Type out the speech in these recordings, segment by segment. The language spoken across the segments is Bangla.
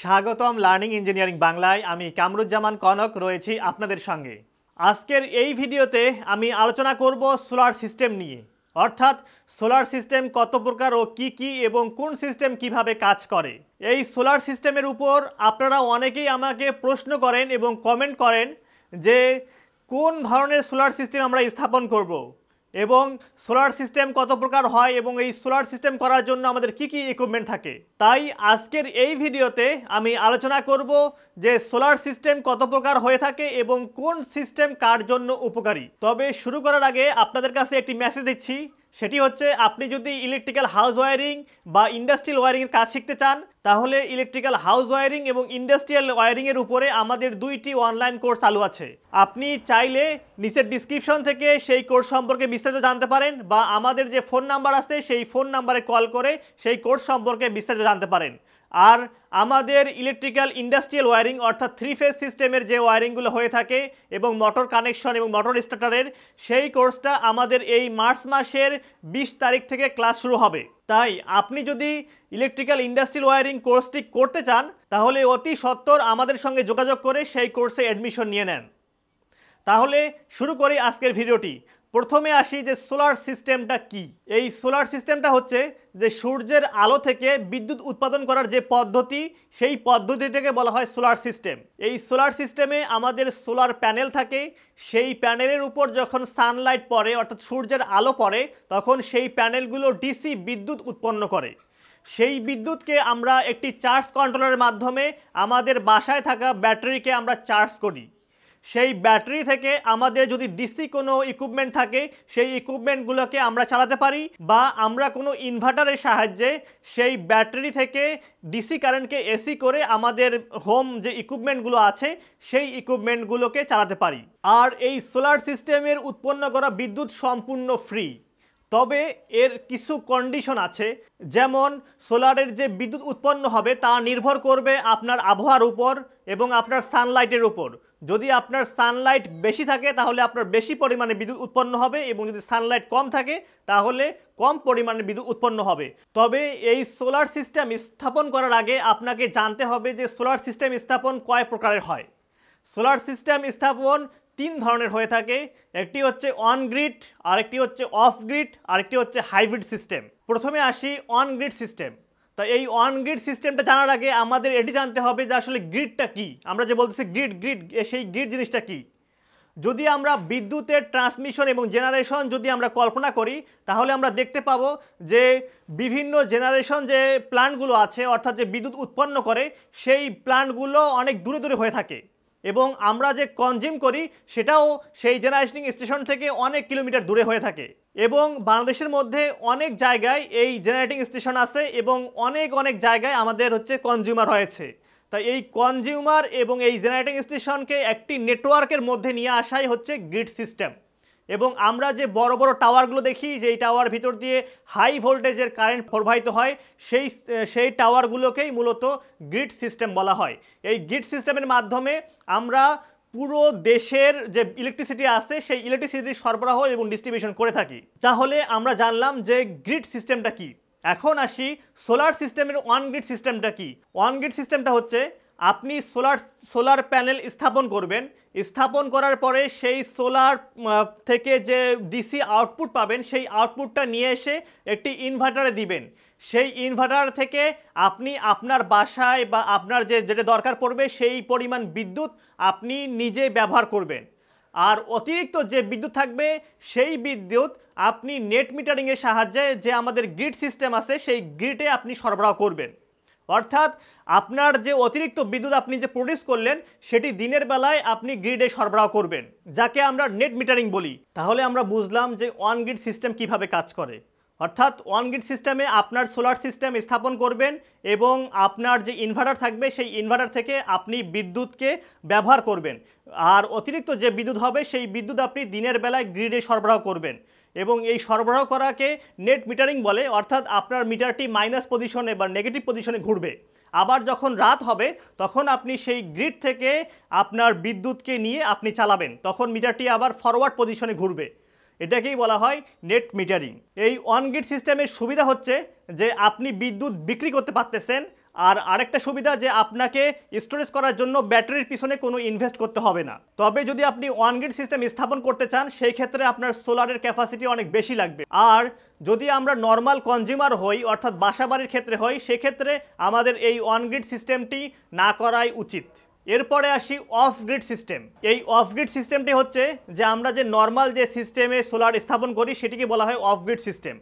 স্বাগতম লার্নিং ইঞ্জিনিয়ারিং বাংলায় আমি কামরুজ্জামান কনক রয়েছি আপনাদের সঙ্গে আজকের এই ভিডিওতে আমি আলোচনা করব সোলার সিস্টেম নিয়ে অর্থাৎ সোলার সিস্টেম কত প্রকার ও কি কি এবং কোন সিস্টেম কিভাবে কাজ করে এই সোলার সিস্টেমের উপর আপনারা অনেকেই আমাকে প্রশ্ন করেন এবং কমেন্ট করেন যে কোন ধরনের সোলার সিস্টেম আমরা স্থাপন করব এবং সোলার সিস্টেম কত প্রকার হয় এবং এই সোলার সিস্টেম করার জন্য আমাদের কি কি ইকুইপমেন্ট থাকে তাই আজকের এই ভিডিওতে আমি আলোচনা করব যে সোলার সিস্টেম কত প্রকার হয়ে থাকে এবং কোন সিস্টেম কার জন্য উপকারী তবে শুরু করার আগে আপনাদের কাছে একটি মেসেজ দিচ্ছি সেটি হচ্ছে আপনি যদি ইলেকট্রিক্যাল হাউস ওয়ারিং বা ইন্ডাস্ট্রিয়াল ওয়ারিংয়ের কাজ শিখতে চান তাহলে ইলেকট্রিক্যাল হাউস ওয়ারিং এবং ইন্ডাস্ট্রিয়াল ওয়ারিংয়ের উপরে আমাদের দুইটি অনলাইন কোর্স চালু আছে আপনি চাইলে নিচের ডিসক্রিপশন থেকে সেই কোর্স সম্পর্কে বিস্তারিত জানতে পারেন বা আমাদের যে ফোন নাম্বার আছে সেই ফোন নাম্বারে কল করে সেই কোর্স সম্পর্কে বিস্তারিত জানতে পারেন আর আমাদের ইলেকট্রিক্যাল ইন্ডাস্ট্রিয়াল ওয়ারিং অর্থাৎ থ্রি ফেজ সিস্টেমের যে ওয়ারিংগুলো হয়ে থাকে এবং মোটর কানেকশন এবং মোটর স্টার্টারের সেই কোর্সটা আমাদের এই মার্চ মাসের ২০ তারিখ থেকে ক্লাস শুরু হবে তাই আপনি যদি ইলেকট্রিক্যাল ইন্ডাস্ট্রিয়াল ওয়ারিং কোর্সটি করতে চান তাহলে অতি সত্বর আমাদের সঙ্গে যোগাযোগ করে সেই কোর্সে অ্যাডমিশন নিয়ে নেন তাহলে শুরু করি আজকের ভিডিওটি প্রথমে আসি যে সোলার সিস্টেমটা কি এই সোলার সিস্টেমটা হচ্ছে যে সূর্যের আলো থেকে বিদ্যুৎ উৎপাদন করার যে পদ্ধতি সেই পদ্ধতিটাকে বলা হয় সোলার সিস্টেম এই সোলার সিস্টেমে আমাদের সোলার প্যানেল থাকে সেই প্যানেলের উপর যখন সানলাইট পড়ে অর্থাৎ সূর্যের আলো পড়ে তখন সেই প্যানেলগুলো ডিসি বিদ্যুৎ উৎপন্ন করে সেই বিদ্যুৎকে আমরা একটি চার্জ কন্ট্রোলের মাধ্যমে আমাদের বাসায় থাকা ব্যাটারিকে আমরা চার্জ করি সেই ব্যাটারি থেকে আমাদের যদি ডিসি কোনো ইকুইপমেন্ট থাকে সেই ইকুইপমেন্টগুলোকে আমরা চালাতে পারি বা আমরা কোনো ইনভার্টারের সাহায্যে সেই ব্যাটারি থেকে ডিসি কারেন্টকে এসি করে আমাদের হোম যে ইকুইপমেন্টগুলো আছে সেই ইকুইপমেন্টগুলোকে চালাতে পারি আর এই সোলার সিস্টেমের উৎপন্ন করা বিদ্যুৎ সম্পূর্ণ ফ্রি তবে এর কিছু কন্ডিশন আছে যেমন সোলারের যে বিদ্যুৎ উৎপন্ন হবে তা নির্ভর করবে আপনার আবহাওয়ার উপর এবং আপনার সানলাইটের উপর যদি আপনার সানলাইট বেশি থাকে তাহলে আপনার বেশি পরিমাণে বিদ্যুৎ উৎপন্ন হবে এবং যদি সানলাইট কম থাকে তাহলে কম পরিমাণে বিদ্যুৎ উৎপন্ন হবে তবে এই সোলার সিস্টেম স্থাপন করার আগে আপনাকে জানতে হবে যে সোলার সিস্টেম স্থাপন কয় প্রকারের হয় সোলার সিস্টেম স্থাপন তিন ধরনের হয়ে থাকে একটি হচ্ছে অন গ্রিড আরেকটি হচ্ছে অফ গ্রিড আরেকটি হচ্ছে হাইব্রিড সিস্টেম প্রথমে আসি অন গ্রিড সিস্টেম তাই এই অন গ্রিড সিস্টেমটা জানার আগে আমাদের এটি জানতে হবে যে আসলে গ্রিডটা কি আমরা যে বলতেছি গ্রিড গ্রিড সেই গ্রিড জিনিসটা কি যদি আমরা বিদ্যুতের ট্রান্সমিশন এবং জেনারেশন যদি আমরা কল্পনা করি তাহলে আমরা দেখতে পাবো যে বিভিন্ন জেনারেশন যে প্ল্যান্টগুলো আছে অর্থাৎ যে বিদ্যুৎ উৎপন্ন করে সেই প্ল্যান্টগুলো অনেক দূরে দূরে হয়ে থাকে এবং আমরা যে কনজিউম করি সেটাও সেই জেনারেশনিং স্টেশন থেকে অনেক কিলোমিটার দূরে হয়ে থাকে এবং বাংলাদেশের মধ্যে অনেক জায়গায় এই জেনারেটিং স্টেশন আছে এবং অনেক অনেক জায়গায় আমাদের হচ্ছে কনজিউমার হয়েছে তাই এই কনজিউমার এবং এই জেনারেটিং স্টেশনকে একটি নেটওয়ার্কের মধ্যে নিয়ে আসাই হচ্ছে গ্রিড সিস্টেম এবং আমরা যে বড় বড় টাওয়ারগুলো দেখি যেই টাওয়ার ভিতর দিয়ে হাই ভোল্টেজের কারেন্ট প্রবাহিত হয় সেই সেই টাওয়ারগুলোকেই মূলত গ্রিড সিস্টেম বলা হয় এই গ্রিড সিস্টেমের মাধ্যমে আমরা পুরো দেশের যে ইলেকট্রিসিটি আছে সেই ইলেকট্রিসিটির সরবরাহ এবং ডিস্ট্রিবিউশন করে থাকি তাহলে আমরা জানলাম যে গ্রিড সিস্টেমটা কি এখন আসি সোলার সিস্টেমের ওয়ান গ্রিড সিস্টেমটা কি ওয়ান গ্রিড সিস্টেমটা হচ্ছে আপনি সোলার সোলার প্যানেল স্থাপন করবেন স্থাপন করার পরে সেই সোলার থেকে যে ডিসি আউটপুট পাবেন সেই আউটপুটটা নিয়ে এসে একটি ইনভার্টারে দিবেন সেই ইনভার্টার থেকে আপনি আপনার বাসায় বা আপনার যে যেটা দরকার পড়বে সেই পরিমাণ বিদ্যুৎ আপনি নিজে ব্যবহার করবেন আর অতিরিক্ত যে বিদ্যুৎ থাকবে সেই বিদ্যুৎ আপনি নেট মিটারিংয়ের সাহায্যে যে আমাদের গ্রিড সিস্টেম আছে সেই গ্রিডে আপনি সরবরাহ করবেন অর্থাৎ আপনার যে অতিরিক্ত বিদ্যুৎ আপনি যে প্রডিউস করলেন সেটি দিনের বেলায় আপনি গ্রিডে সরবরাহ করবেন যাকে আমরা নেট মিটারিং বলি তাহলে আমরা বুঝলাম যে অন গ্রিড সিস্টেম কিভাবে কাজ করে অর্থাৎ ওয়ান গ্রিড সিস্টেমে আপনার সোলার সিস্টেম স্থাপন করবেন এবং আপনার যে ইনভার্টার থাকবে সেই ইনভার্টার থেকে আপনি বিদ্যুৎকে ব্যবহার করবেন আর অতিরিক্ত যে বিদ্যুৎ হবে সেই বিদ্যুৎ আপনি দিনের বেলায় গ্রিডে সরবরাহ করবেন এবং এই সরবরাহ করাকে নেট মিটারিং বলে অর্থাৎ আপনার মিটারটি মাইনাস পজিশনে বা নেগেটিভ পজিশনে ঘুরবে আবার যখন রাত হবে তখন আপনি সেই গ্রিড থেকে আপনার বিদ্যুৎকে নিয়ে আপনি চালাবেন তখন মিটারটি আবার ফরওয়ার্ড পজিশনে ঘুরবে এটাকেই বলা হয় নেট মিটারিং এই ওয়ান গ্রিড সিস্টেমের সুবিধা হচ্ছে যে আপনি বিদ্যুৎ বিক্রি করতে পারতেছেন আর আরেকটা সুবিধা যে আপনাকে স্টোরেজ করার জন্য ব্যাটারির পিছনে কোনো ইনভেস্ট করতে হবে না তবে যদি আপনি ওয়ান গ্রিড সিস্টেম স্থাপন করতে চান সেই ক্ষেত্রে আপনার সোলারের ক্যাপাসিটি অনেক বেশি লাগবে আর যদি আমরা নর্মাল কনজিউমার হই অর্থাৎ বাসাবাড়ির ক্ষেত্রে হই সেক্ষেত্রে আমাদের এই ওয়ান গ্রিড সিস্টেমটি না করাই উচিত এরপরে আসি অফ গ্রিড সিস্টেম এই অফ গ্রিড সিস্টেমটি হচ্ছে যে আমরা যে নর্মাল যে সিস্টেমে সোলার স্থাপন করি সেটিকে বলা হয় অফ গ্রিড সিস্টেম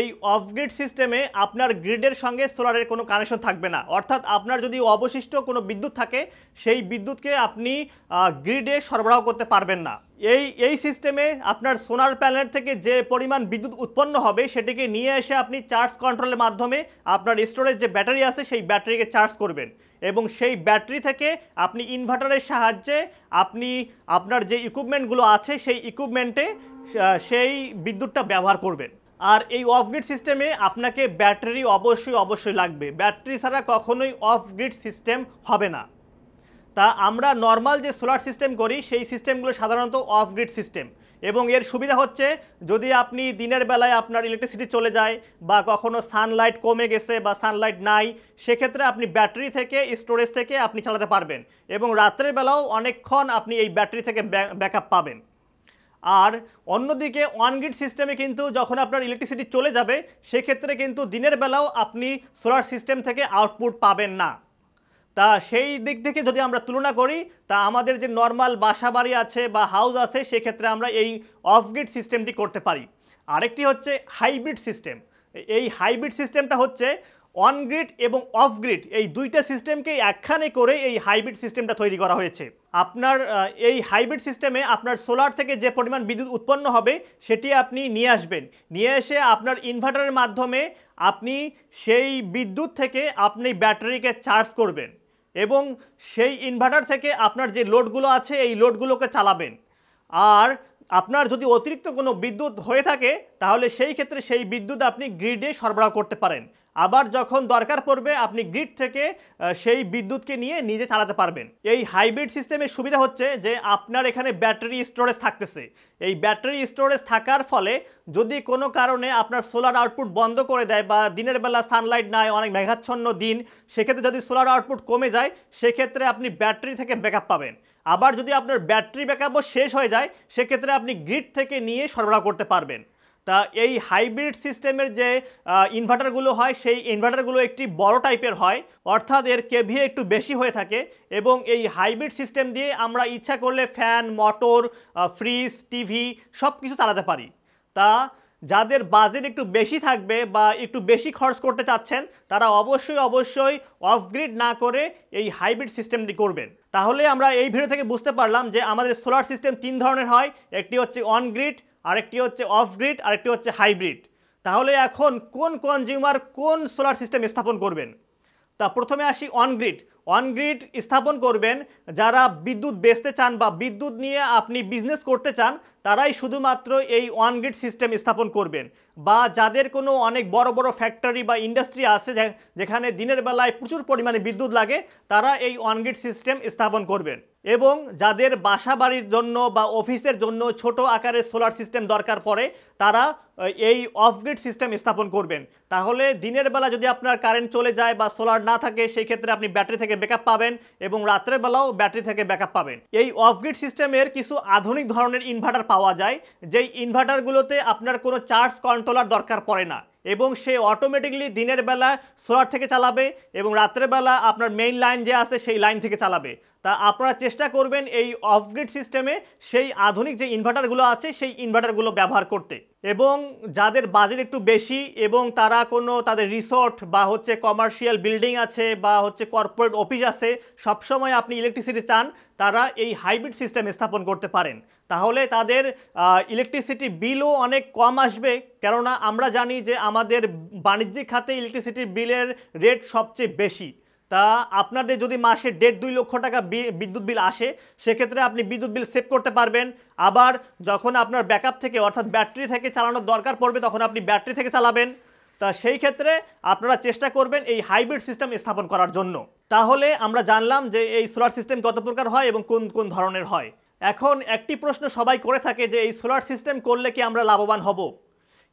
এই অফ গ্রিড সিস্টেমে আপনার গ্রিডের সঙ্গে সোলারের কোনো কানেকশন থাকবে না অর্থাৎ আপনার যদি অবশিষ্ট কোনো বিদ্যুৎ থাকে সেই বিদ্যুৎকে আপনি গ্রিডে সরবরাহ করতে পারবেন না এই এই সিস্টেমে আপনার সোনার প্যানেল থেকে যে পরিমাণ বিদ্যুৎ উৎপন্ন হবে সেটিকে নিয়ে এসে আপনি চার্জ কন্ট্রোলের মাধ্যমে আপনার স্টোরেজ যে ব্যাটারি আছে সেই ব্যাটারিকে চার্জ করবেন এবং সেই ব্যাটারি থেকে আপনি ইনভার্টারের সাহায্যে আপনি আপনার যে ইকুইপমেন্টগুলো আছে সেই ইকুইপমেন্টে সেই বিদ্যুৎটা ব্যবহার করবেন আর এই অফ গ্রিড সিস্টেমে আপনাকে ব্যাটারি অবশ্যই অবশ্যই লাগবে ব্যাটারি ছাড়া কখনোই অফ গ্রিড সিস্টেম হবে না তা আমরা নর্মাল যে সোলার সিস্টেম করি সেই সিস্টেমগুলো সাধারণত অফ গ্রিড সিস্টেম এবং এর সুবিধা হচ্ছে যদি আপনি দিনের বেলায় আপনার ইলেকট্রিসিটি চলে যায় বা কখনো সানলাইট কমে গেছে বা সানলাইট নাই সেক্ষেত্রে আপনি ব্যাটারি থেকে স্টোরেজ থেকে আপনি চালাতে পারবেন এবং রাত্রের বেলাও অনেকক্ষণ আপনি এই ব্যাটারি থেকে ব্যাকআপ পাবেন আর অন্যদিকে ওয়ান গ্রিড সিস্টেমে কিন্তু যখন আপনার ইলেকট্রিসিটি চলে যাবে সেক্ষেত্রে কিন্তু দিনের বেলাও আপনি সোলার সিস্টেম থেকে আউটপুট পাবেন না তা সেই দিক থেকে যদি আমরা তুলনা করি তা আমাদের যে নর্মাল বাসা বাড়ি আছে বা হাউস আছে সেক্ষেত্রে আমরা এই অফগ্রিড সিস্টেমটি করতে পারি আরেকটি হচ্ছে হাইব্রিড সিস্টেম এই হাইব্রিড সিস্টেমটা হচ্ছে অন গ্রিড এবং অফ গ্রিড এই দুইটা সিস্টেমকেই একখানে করে এই হাইব্রিড সিস্টেমটা তৈরি করা হয়েছে আপনার এই হাইব্রিড সিস্টেমে আপনার সোলার থেকে যে পরিমাণ বিদ্যুৎ উৎপন্ন হবে সেটি আপনি নিয়ে আসবেন নিয়ে এসে আপনার ইনভার্টারের মাধ্যমে আপনি সেই বিদ্যুৎ থেকে আপনি ব্যাটারিকে চার্জ করবেন এবং সেই ইনভার্টার থেকে আপনার যে লোডগুলো আছে এই লোডগুলোকে চালাবেন আর আপনার যদি অতিরিক্ত কোনো বিদ্যুৎ হয়ে থাকে তাহলে সেই ক্ষেত্রে সেই বিদ্যুৎ আপনি গ্রিডে সরবরাহ করতে পারেন আবার যখন দরকার পড়বে আপনি গ্রিড থেকে সেই বিদ্যুৎকে নিয়ে নিজে চালাতে পারবেন এই হাইব্রিড সিস্টেমের সুবিধা হচ্ছে যে আপনার এখানে ব্যাটারি স্টোরেজ থাকতেছে এই ব্যাটারি স্টোরেজ থাকার ফলে যদি কোনো কারণে আপনার সোলার আউটপুট বন্ধ করে দেয় বা দিনের বেলা সানলাইট নাই অনেক মেঘাচ্ছন্ন দিন সেক্ষেত্রে যদি সোলার আউটপুট কমে যায় সেক্ষেত্রে আপনি ব্যাটারি থেকে ব্যাক পাবেন আবার যদি আপনার ব্যাটারি ব্যাকআপও শেষ হয়ে যায় সেক্ষেত্রে আপনি গ্রিড থেকে নিয়ে সরবরাহ করতে পারবেন তা এই হাইব্রিড সিস্টেমের যে ইনভার্টারগুলো হয় সেই ইনভার্টারগুলো একটি বড় টাইপের হয় অর্থাৎ এর কেভি একটু বেশি হয়ে থাকে এবং এই হাইব্রিড সিস্টেম দিয়ে আমরা ইচ্ছা করলে ফ্যান মোটর ফ্রিজ টিভি সব কিছু চালাতে পারি তা যাদের বাজেট একটু বেশি থাকবে বা একটু বেশি খরচ করতে চাচ্ছেন তারা অবশ্যই অবশ্যই অফগ্রিড না করে এই হাইব্রিড সিস্টেমটি করবেন তাহলে আমরা এই ভিডিও থেকে বুঝতে পারলাম যে আমাদের সোলার সিস্টেম তিন ধরনের হয় একটি হচ্ছে অন গ্রিড আরেকটি হচ্ছে অফ গ্রিড আরেকটি হচ্ছে হাইব্রিড তাহলে এখন কোন কনজিউমার কোন সোলার সিস্টেম স্থাপন করবেন তা প্রথমে আসি অন গ্রিড অন গ্রিড স্থাপন করবেন যারা বিদ্যুৎ বেচতে চান বা বিদ্যুৎ নিয়ে আপনি বিজনেস করতে চান তারাই শুধুমাত্র এই অন গ্রিড সিস্টেম স্থাপন করবেন বা যাদের কোনো অনেক বড় বড় ফ্যাক্টরি বা ইন্ডাস্ট্রি আছে যেখানে দিনের বেলায় প্রচুর পরিমাণে বিদ্যুৎ লাগে তারা এই অন গ্রিড সিস্টেম স্থাপন করবেন এবং যাদের বাসা বাড়ির জন্য বা অফিসের জন্য ছোট আকারের সোলার সিস্টেম দরকার পড়ে তারা এই অফগ্রিড সিস্টেম স্থাপন করবেন তাহলে দিনের বেলা যদি আপনার কারেন্ট চলে যায় বা সোলার না থাকে সেই ক্ষেত্রে আপনি ব্যাটারি থেকে ব্যাকআপ পাবেন এবং রাত্রের বেলাও ব্যাটারি থেকে ব্যাকআপ পাবেন এই অফগ্রিড সিস্টেমের কিছু আধুনিক ধরনের ইনভার্টার পাওয়া যায় যেই ইনভার্টারগুলোতে আপনার কোনো চার্জ কন্ট্রোলার দরকার পড়ে না এবং সে অটোমেটিকলি দিনের বেলা সোলার থেকে চালাবে এবং রাত্রেবেলা আপনার মেইন লাইন যে আছে সেই লাইন থেকে চালাবে তা আপনারা চেষ্টা করবেন এই অফগ্রিড সিস্টেমে সেই আধুনিক যে ইনভার্টারগুলো আছে সেই ইনভার্টারগুলো ব্যবহার করতে এবং যাদের বাজেট একটু বেশি এবং তারা কোনো তাদের রিসর্ট বা হচ্ছে কমার্শিয়াল বিল্ডিং আছে বা হচ্ছে কর্পোরেট অফিস আছে সবসময় আপনি ইলেকট্রিসিটি চান তারা এই হাইব্রিড সিস্টেম স্থাপন করতে পারেন তাহলে তাদের ইলেকট্রিসিটি বিলও অনেক কম আসবে কেননা আমরা জানি যে আমাদের বাণিজ্যিক খাতে ইলেকট্রিসিটি বিলের রেট সবচেয়ে বেশি তা আপনাদের যদি মাসে দেড় দুই লক্ষ টাকা বিদ্যুৎ বিল আসে সেক্ষেত্রে আপনি বিদ্যুৎ বিল সেভ করতে পারবেন আবার যখন আপনার ব্যাকআপ থেকে অর্থাৎ ব্যাটারি থেকে চালানোর দরকার পড়বে তখন আপনি ব্যাটারি থেকে চালাবেন তা সেই ক্ষেত্রে আপনারা চেষ্টা করবেন এই হাইব্রিড সিস্টেম স্থাপন করার জন্য তাহলে আমরা জানলাম যে এই সোলার সিস্টেম কত প্রকার হয় এবং কোন কোন ধরনের হয় এখন একটি প্রশ্ন সবাই করে থাকে যে এই সোলার সিস্টেম করলে কি আমরা লাভবান হব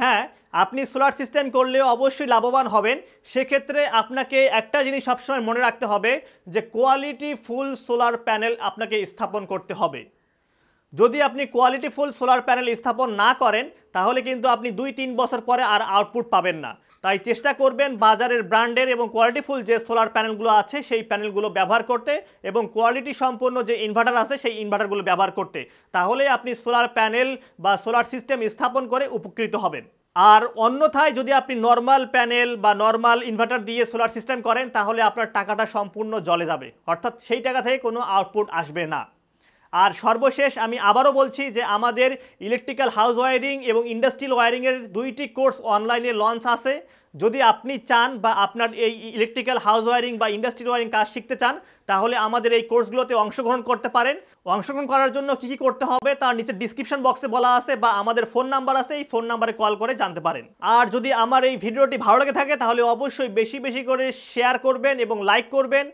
হ্যাঁ আপনি সোলার সিস্টেম করলেও অবশ্যই লাভবান হবেন সেক্ষেত্রে আপনাকে একটা জিনিস সবসময় মনে রাখতে হবে যে কোয়ালিটি ফুল সোলার প্যানেল আপনাকে স্থাপন করতে হবে যদি আপনি কোয়ালিটিফুল সোলার প্যানেল স্থাপন না করেন তাহলে কিন্তু আপনি দুই তিন বছর পরে আর আউটপুট পাবেন না তাই চেষ্টা করবেন বাজারের ব্র্যান্ডের এবং কোয়ালিটিফুল যে সোলার প্যানেলগুলো আছে সেই প্যানেলগুলো ব্যবহার করতে এবং কোয়ালিটি সম্পন্ন যে ইনভার্টার আছে সেই ইনভার্টারগুলো ব্যবহার করতে তাহলে আপনি সোলার প্যানেল বা সোলার সিস্টেম স্থাপন করে উপকৃত হবেন আর অন্যথায় যদি আপনি নর্মাল প্যানেল বা নর্মাল ইনভার্টার দিয়ে সোলার সিস্টেম করেন তাহলে আপনার টাকাটা সম্পূর্ণ জলে যাবে অর্থাৎ সেই টাকা থেকে কোনো আউটপুট আসবে না আর সর্বশেষ আমি আবারও বলছি যে আমাদের ইলেকট্রিক্যাল হাউস ওয়ারিং এবং ইন্ডাস্ট্রিয়াল ওয়ারিংয়ের দুইটি কোর্স অনলাইনে লঞ্চ আছে যদি আপনি চান বা আপনার এই ইলেকট্রিক্যাল হাউস ওয়ারিং বা ইন্ডাস্ট্রিয়াল ওয়ারিং কাজ শিখতে চান তাহলে আমাদের এই কোর্সগুলোতে অংশগ্রহণ করতে পারেন অংশগ্রহণ করার জন্য কি কি করতে হবে তার নিচে ডিসক্রিপশন বক্সে বলা আছে বা আমাদের ফোন নাম্বার আছে এই ফোন নাম্বারে কল করে জানতে পারেন আর যদি আমার এই ভিডিওটি ভালো লেগে থাকে তাহলে অবশ্যই বেশি বেশি করে শেয়ার করবেন এবং লাইক করবেন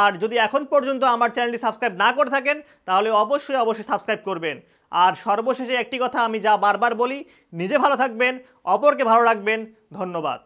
আর যদি এখন পর্যন্ত আমার চ্যানেলটি সাবস্ক্রাইব না করে থাকেন তাহলে অবশ্যই অবশ্যই সাবস্ক্রাইব করবেন আর সর্বশেষে একটি কথা আমি যা বারবার বলি নিজে ভালো থাকবেন অপরকে ভালো রাখবেন ধন্যবাদ